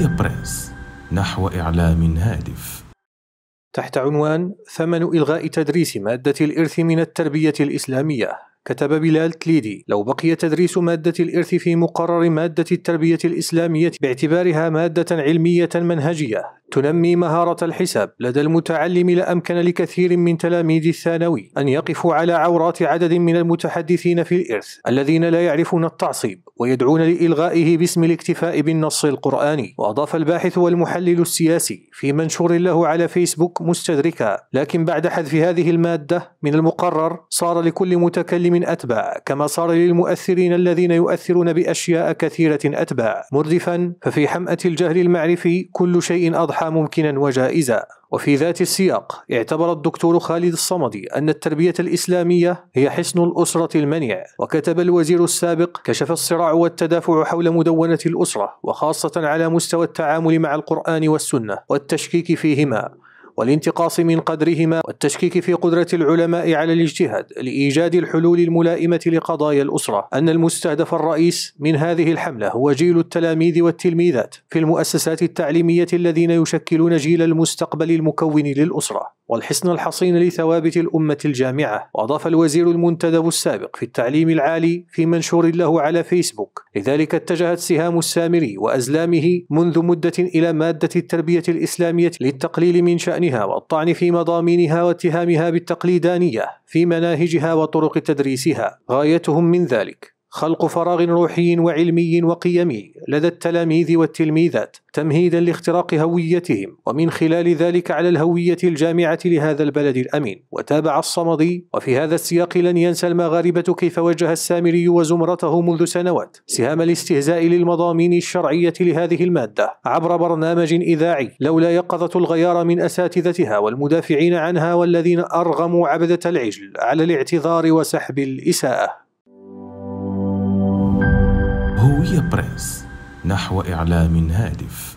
العربية بريس نحو إعلام هادف تحت عنوان ثمن إلغاء تدريس مادة الإرث من التربية الإسلامية كتب بلال تليدي لو بقي تدريس مادة الإرث في مقرر مادة التربية الإسلامية باعتبارها مادة علمية منهجية تنمي مهارة الحساب لدى المتعلم لأمكن لكثير من تلاميذ الثانوي أن يقفوا على عورات عدد من المتحدثين في الإرث الذين لا يعرفون التعصيب ويدعون لإلغائه باسم الاكتفاء بالنص القرآني وأضاف الباحث والمحلل السياسي في منشور له على فيسبوك مستدركا لكن بعد حذف هذه المادة من المقرر صار لكل متكلم أتباع كما صار للمؤثرين الذين يؤثرون بأشياء كثيرة أتباع مردفا ففي حمأة الجهل المعرفي كل شيء أضحى ممكنا وجائزا وفي ذات السياق اعتبر الدكتور خالد الصمدي أن التربية الإسلامية هي حصن الأسرة المنيع وكتب الوزير السابق كشف الصراع والتدافع حول مدونة الأسرة وخاصة على مستوى التعامل مع القرآن والسنة والتشكيك فيهما والانتقاص من قدرهما والتشكيك في قدرة العلماء على الاجتهاد لإيجاد الحلول الملائمة لقضايا الأسرة أن المستهدف الرئيس من هذه الحملة هو جيل التلاميذ والتلميذات في المؤسسات التعليمية الذين يشكلون جيل المستقبل المكون للأسرة والحصن الحصين لثوابت الأمة الجامعة وأضاف الوزير المنتدب السابق في التعليم العالي في منشور له على فيسبوك لذلك اتجهت سهام السامري وأزلامه منذ مدة إلى مادة التربية الإسلامية للتقليل من شأنها والطعن في مضامينها واتهامها بالتقليدانية في مناهجها وطرق تدريسها غايتهم من ذلك خلق فراغ روحي وعلمي وقيمي لدى التلاميذ والتلميذات تمهيدا لاختراق هويتهم ومن خلال ذلك على الهويه الجامعه لهذا البلد الامين وتابع الصمدي وفي هذا السياق لن ينسى المغاربه كيف وجه السامري وزمرته منذ سنوات سهام الاستهزاء للمضامين الشرعيه لهذه الماده عبر برنامج اذاعي لولا يقظه الغيار من اساتذتها والمدافعين عنها والذين ارغموا عبده العجل على الاعتذار وسحب الاساءه هوية بريس نحو إعلام هادف